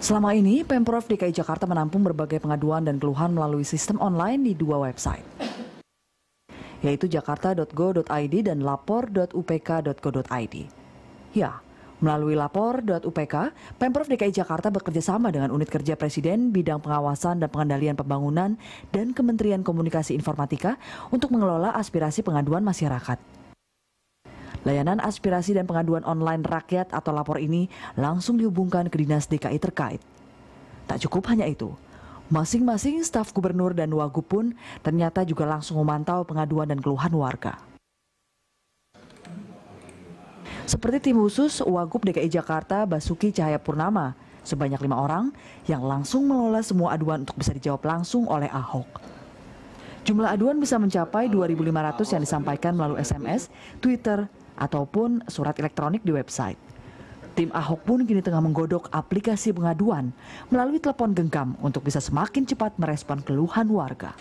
Selama ini, Pemprov DKI Jakarta menampung berbagai pengaduan dan keluhan melalui sistem online di dua website, yaitu jakarta.go.id dan lapor.upk.go.id. Ya, melalui lapor.upk, Pemprov DKI Jakarta bekerja sama dengan Unit Kerja Presiden Bidang Pengawasan dan Pengendalian Pembangunan dan Kementerian Komunikasi Informatika untuk mengelola aspirasi pengaduan masyarakat. Layanan aspirasi dan pengaduan online rakyat atau lapor ini langsung dihubungkan ke Dinas DKI terkait. Tak cukup hanya itu, masing-masing staf gubernur dan wagub pun ternyata juga langsung memantau pengaduan dan keluhan warga. Seperti tim khusus Wagub DKI Jakarta Basuki Cahaya Purnama, sebanyak lima orang yang langsung mengelola semua aduan untuk bisa dijawab langsung oleh Ahok. Jumlah aduan bisa mencapai 2.500 yang disampaikan melalui SMS, Twitter, ataupun surat elektronik di website. Tim Ahok pun kini tengah menggodok aplikasi pengaduan melalui telepon genggam untuk bisa semakin cepat merespon keluhan warga.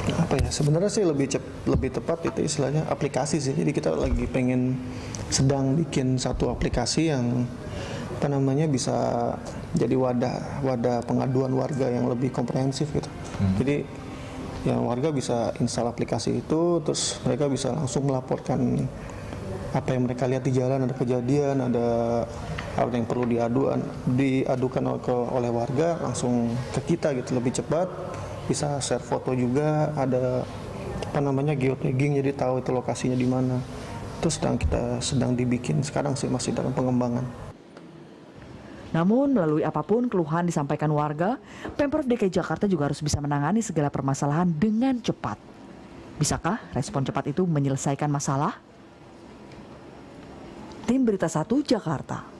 Apa ya sebenarnya sih lebih cep, lebih tepat itu istilahnya aplikasi sih. Jadi kita lagi pengen sedang bikin satu aplikasi yang apa namanya bisa jadi wadah wadah pengaduan warga yang lebih komprehensif gitu. Hmm. Jadi ya warga bisa install aplikasi itu terus mereka bisa langsung melaporkan apa yang mereka lihat di jalan ada kejadian ada apa yang perlu diaduan diadukan oleh warga langsung ke kita gitu lebih cepat bisa share foto juga ada apa namanya geotagging jadi tahu itu lokasinya di mana Terus sedang kita sedang dibikin sekarang sih masih dalam pengembangan. Namun, melalui apapun keluhan disampaikan warga, Pemprov DKI Jakarta juga harus bisa menangani segala permasalahan dengan cepat. Bisakah respon cepat itu menyelesaikan masalah? Tim Berita 1 Jakarta.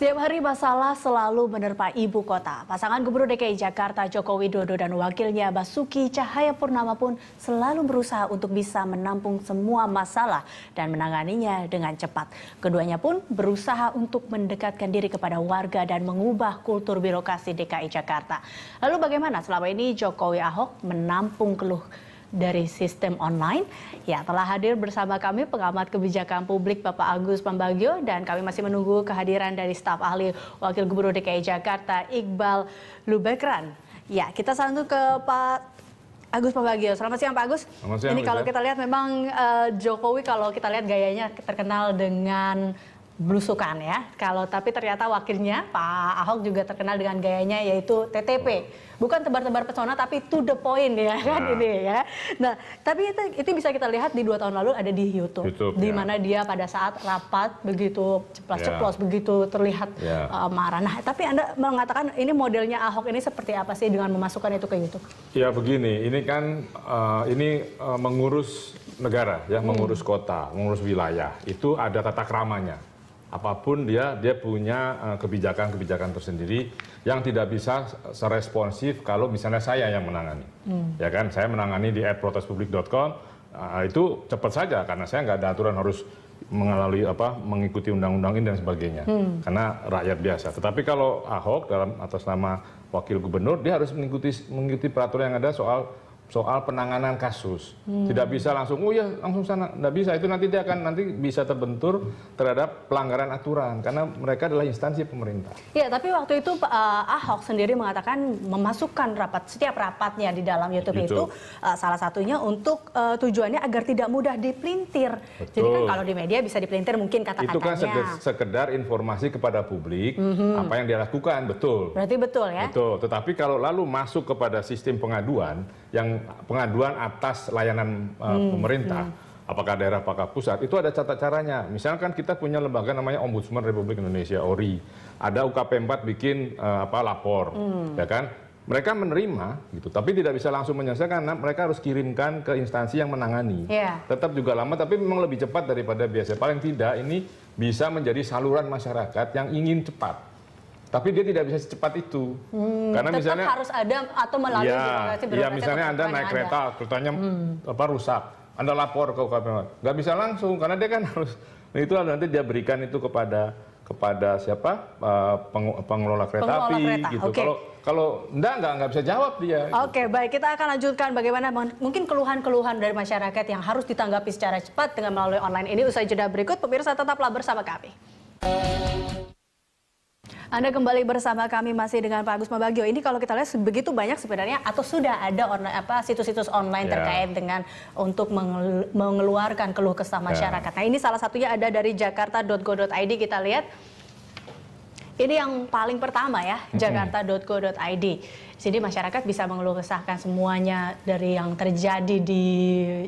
Setiap hari masalah selalu menerpa ibu kota. Pasangan Gubernur DKI Jakarta Joko Widodo dan wakilnya Basuki Cahaya Purnama pun selalu berusaha untuk bisa menampung semua masalah dan menanganinya dengan cepat. Keduanya pun berusaha untuk mendekatkan diri kepada warga dan mengubah kultur birokrasi DKI Jakarta. Lalu bagaimana selama ini Jokowi Ahok menampung keluh dari sistem online. Ya, telah hadir bersama kami pengamat kebijakan publik Bapak Agus Pembagio dan kami masih menunggu kehadiran dari staf ahli Wakil Gubernur DKI Jakarta Iqbal Lubekran. Ya, kita sambut ke Pak Agus Pembagio. Selamat siang Pak Agus. Selamat siang. Ini kalau kita lihat memang uh, Jokowi kalau kita lihat gayanya terkenal dengan blusukan ya. Kalau tapi ternyata wakilnya Pak Ahok juga terkenal dengan gayanya yaitu TTP. Bukan tebar-tebar pesona tapi to the point ya nah. kan ini ya. Nah, tapi itu, itu bisa kita lihat di dua tahun lalu ada di YouTube, YouTube di ya. mana dia pada saat rapat begitu ceplos-ceplos ya. begitu terlihat ya. uh, marah. Nah, tapi Anda mengatakan ini modelnya Ahok ini seperti apa sih dengan memasukkan itu ke YouTube? Ya begini, ini kan uh, ini uh, mengurus negara ya, hmm. mengurus kota, mengurus wilayah. Itu ada tata keramanya apapun dia dia punya eh, kebijakan-kebijakan tersendiri yang tidak bisa seresponsif kalau misalnya saya yang menangani. Hmm. Ya kan, saya menangani di @protespublik.com nah, itu cepat saja karena saya nggak ada aturan harus mengalami apa mengikuti undang-undang ini dan sebagainya hmm. karena rakyat biasa. Tetapi kalau Ahok dalam atas nama wakil gubernur dia harus mengikuti mengikuti peraturan yang ada soal soal penanganan kasus. Hmm. Tidak bisa langsung, oh ya langsung sana. Tidak bisa, itu nanti dia akan nanti bisa terbentur terhadap pelanggaran aturan. Karena mereka adalah instansi pemerintah. Ya, tapi waktu itu uh, Ahok sendiri mengatakan memasukkan rapat, setiap rapatnya di dalam YouTube, YouTube. itu uh, salah satunya untuk uh, tujuannya agar tidak mudah dipelintir. Jadi kan kalau di media bisa dipelintir mungkin kata-katanya. Itu kan sekedar, sekedar informasi kepada publik -hmm. apa yang dia lakukan, betul. Berarti betul ya? Betul, tetapi kalau lalu masuk kepada sistem pengaduan yang pengaduan atas layanan uh, pemerintah, iya. apakah daerah, apakah pusat, itu ada catat caranya. Misalkan kita punya lembaga namanya Ombudsman Republik Indonesia ORI, ada UKP 4 bikin uh, apa lapor, hmm. ya kan? Mereka menerima gitu, tapi tidak bisa langsung menyelesaikan. Nah, mereka harus kirimkan ke instansi yang menangani. Yeah. Tetap juga lama, tapi memang lebih cepat daripada biasa. Paling tidak ini bisa menjadi saluran masyarakat yang ingin cepat tapi dia tidak bisa secepat itu. Hmm, Karena tetap misalnya harus ada atau melalui ya, birokrasi Ya, misalnya Anda naik kereta, keretanya hmm. apa rusak. Anda lapor ke KPM. Nggak bisa langsung karena dia kan harus nah, itu nanti dia berikan itu kepada kepada siapa eh, peng, pengelola kereta pengelola api kereta. gitu. Okay. Kalau kalau enggak enggak enggak bisa jawab dia. Oke, okay, gitu. baik kita akan lanjutkan bagaimana mungkin keluhan-keluhan dari masyarakat yang harus ditanggapi secara cepat dengan melalui online ini usai jeda berikut pemirsa tetaplah bersama kami. Anda kembali bersama kami masih dengan Pak Agus Mabagio. Ini kalau kita lihat begitu banyak sebenarnya atau sudah ada online, apa situs-situs online yeah. terkait dengan untuk mengeluarkan keluh kesah ya. masyarakat. Yeah. Nah, ini salah satunya ada dari jakarta.go.id kita lihat ini yang paling pertama ya, okay. jakarta.go.id. Jadi masyarakat bisa mengeluh kesahkan semuanya dari yang terjadi di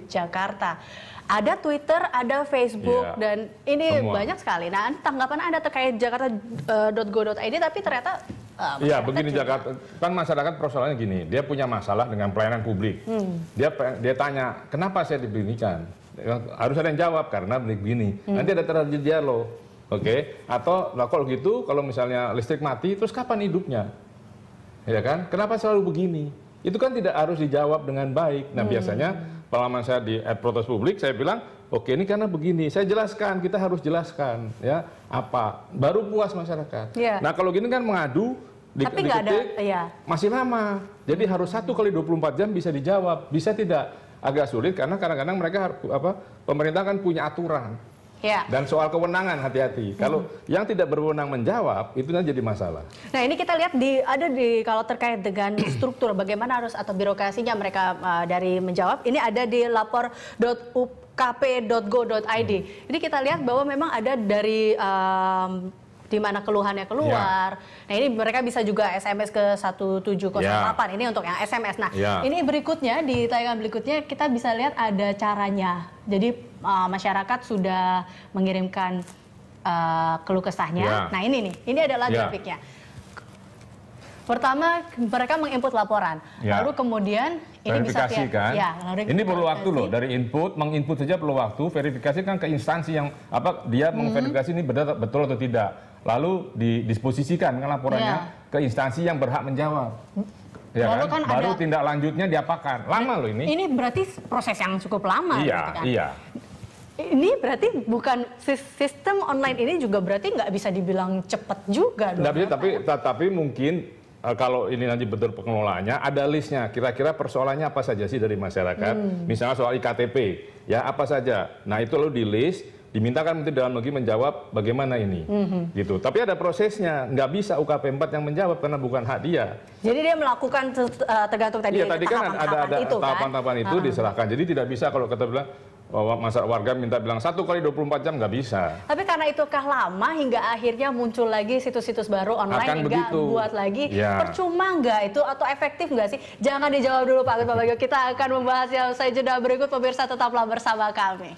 Jakarta. Ada Twitter, ada Facebook, yeah. dan ini Semua. banyak sekali. Nah, tanggapan Anda terkait jakarta.go.id, eh, tapi ternyata eh, Iya, begini juga. Jakarta. Kan masyarakat persoalannya gini, dia punya masalah dengan pelayanan publik. Hmm. Dia dia tanya, kenapa saya diberikan? Ya, harus ada yang jawab karena begini. Hmm. Nanti ada terjadi dialog Oke, okay? atau nah kalau gitu kalau misalnya listrik mati terus kapan hidupnya? Ya kan? Kenapa selalu begini? Itu kan tidak harus dijawab dengan baik. Nah, hmm. biasanya pengalaman saya di ad eh, protes publik saya bilang, "Oke, ini karena begini. Saya jelaskan, kita harus jelaskan ya apa." Baru puas masyarakat. Yeah. Nah, kalau gini kan mengadu di, Tapi nggak ada, ya. masih lama. Jadi hmm. harus satu kali 24 jam bisa dijawab. Bisa tidak? Agak sulit karena kadang-kadang mereka apa pemerintah kan punya aturan. Ya. Dan soal kewenangan hati-hati. Kalau hmm. yang tidak berwenang menjawab itu nanti jadi masalah. Nah, ini kita lihat di ada di kalau terkait dengan struktur bagaimana harus atau birokrasinya mereka uh, dari menjawab. Ini ada di lapor.up.kp.go.id. Hmm. Jadi kita lihat bahwa memang ada dari um, di mana keluhannya keluar. Ya. Nah, ini mereka bisa juga SMS ke 1708. Ya. Ini untuk yang SMS. Nah, ya. ini berikutnya di tayangan berikutnya kita bisa lihat ada caranya. Jadi uh, masyarakat sudah mengirimkan uh, keluh kesahnya. Yeah. Nah ini nih, ini adalah yeah. grafiknya. Pertama mereka menginput laporan, yeah. lalu kemudian ini bisa kan? Ya, lalu ini perlu waktu loh dari input, menginput saja perlu waktu, verifikasi kan ke instansi yang apa dia hmm. mengverifikasi ini benar betul atau tidak. Lalu didisposisikan kan laporannya yeah. ke instansi yang berhak menjawab. Ya kan, kan baru ada, tindak lanjutnya diapakan. Lama loh ini. Ini berarti proses yang cukup lama. Iya, gitu kan? iya ini berarti bukan sistem online ini juga berarti nggak bisa dibilang cepat juga. Ya, tapi, ya? tapi, tapi mungkin eh, kalau ini nanti betul pengelolaannya, ada listnya. Kira-kira persoalannya apa saja sih dari masyarakat? Hmm. Misalnya soal IKTP, ya apa saja? Nah itu lalu di list, dimintakan Menteri Dalam Negeri menjawab bagaimana ini, hmm. gitu. Tapi ada prosesnya, nggak bisa UKP 4 yang menjawab karena bukan hak dia. Jadi dia melakukan eh, tergantung tadi. Iya tadi kan ada ada kan? tahapan-tahapan itu, tahapan -tahapan itu diserahkan. Jadi tidak bisa kalau kata bilang bahwa masa warga minta bilang satu kali 24 jam nggak bisa. Tapi karena itukah lama hingga akhirnya muncul lagi situs-situs baru online yang hingga buat lagi ya. percuma nggak itu atau efektif nggak sih? Jangan dijawab dulu Pak Agus Kita akan membahasnya usai jeda berikut pemirsa tetaplah bersama kami.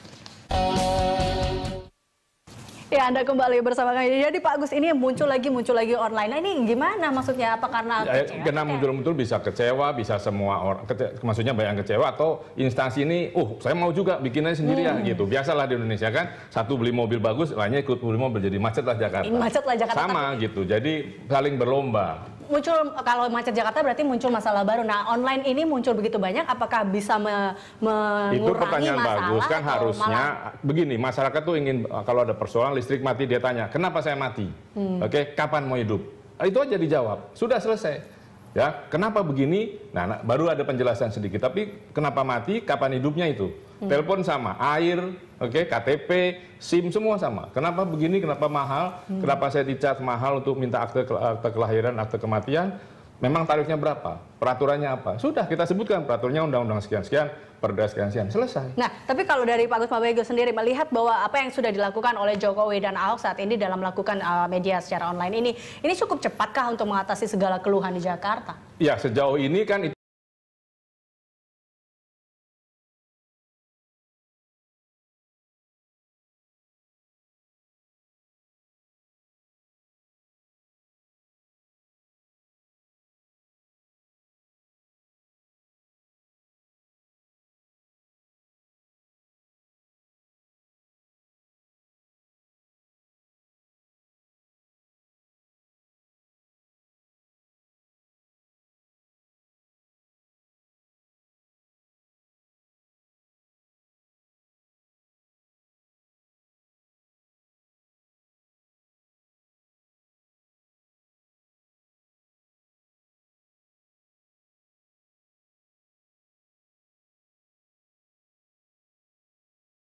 Ya Anda kembali bersama kami. Jadi Pak Gus ini muncul lagi muncul lagi online. Nah, ini gimana maksudnya? Apa karena ya, ya Karena ya? muncul-muncul bisa kecewa, bisa semua orang. Kece, maksudnya banyak yang kecewa atau instansi ini, uh saya mau juga bikinnya sendiri hmm. ya gitu. Biasalah di Indonesia kan satu beli mobil bagus, lainnya ikut beli mobil jadi macet lah Jakarta. Macet lah Jakarta. Sama tapi... gitu. Jadi saling berlomba muncul kalau macet Jakarta berarti muncul masalah baru. Nah, online ini muncul begitu banyak apakah bisa me mengurangi Itu pertanyaan masalah bagus kan harusnya malah? begini, masyarakat tuh ingin eh, kalau ada persoalan listrik mati dia tanya, "Kenapa saya mati?" Hmm. Oke, okay, kapan mau hidup? Nah, itu aja dijawab. Sudah selesai. Ya, kenapa begini? Nah, nah baru ada penjelasan sedikit. Tapi kenapa mati, kapan hidupnya itu? Hmm. Telepon sama, air Oke, okay, KTP, SIM semua sama. Kenapa begini? Kenapa mahal? Hmm. Kenapa saya dicat mahal untuk minta akte, akte kelahiran, akte kematian? Memang tarifnya berapa? Peraturannya apa? Sudah kita sebutkan peraturannya undang-undang sekian-sekian, perda sekian-sekian, selesai. Nah, tapi kalau dari Pak Gus Mabego sendiri melihat bahwa apa yang sudah dilakukan oleh Jokowi dan Ahok saat ini dalam melakukan uh, media secara online ini, ini cukup cepatkah untuk mengatasi segala keluhan di Jakarta? Ya, sejauh ini kan itu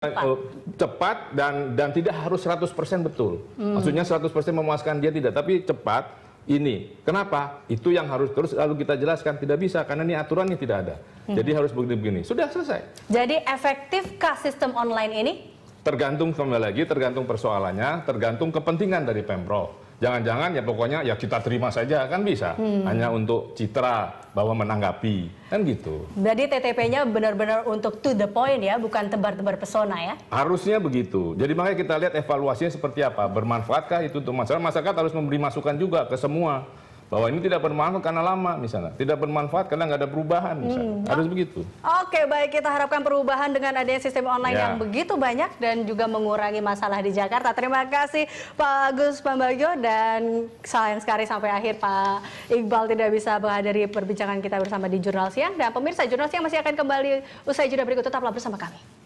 Eh, cepat dan dan tidak harus 100% betul. Hmm. Maksudnya 100% memuaskan dia tidak, tapi cepat ini. Kenapa? Itu yang harus terus lalu kita jelaskan. Tidak bisa karena ini aturannya tidak ada. Hmm. Jadi harus begini-begini. Sudah selesai. Jadi efektifkah sistem online ini? Tergantung kembali lagi, tergantung persoalannya, tergantung kepentingan dari Pemprov. Jangan-jangan ya pokoknya ya kita terima saja kan bisa. Hmm. Hanya untuk citra bahwa menanggapi kan gitu. Jadi TTP-nya benar-benar untuk to the point ya, bukan tebar-tebar pesona ya. Harusnya begitu. Jadi makanya kita lihat evaluasinya seperti apa. Bermanfaatkah itu untuk masyarakat? Masyarakat harus memberi masukan juga ke semua bahwa ini tidak bermanfaat karena lama misalnya, tidak bermanfaat karena nggak ada perubahan misalnya, hmm. harus begitu. Oke, baik kita harapkan perubahan dengan adanya sistem online ya. yang begitu banyak dan juga mengurangi masalah di Jakarta. Terima kasih Pak Agus Pambagio dan sayang sekali sampai akhir Pak Iqbal tidak bisa menghadiri perbincangan kita bersama di Jurnal Siang dan pemirsa Jurnal Siang masih akan kembali usai jeda berikut tetaplah bersama kami.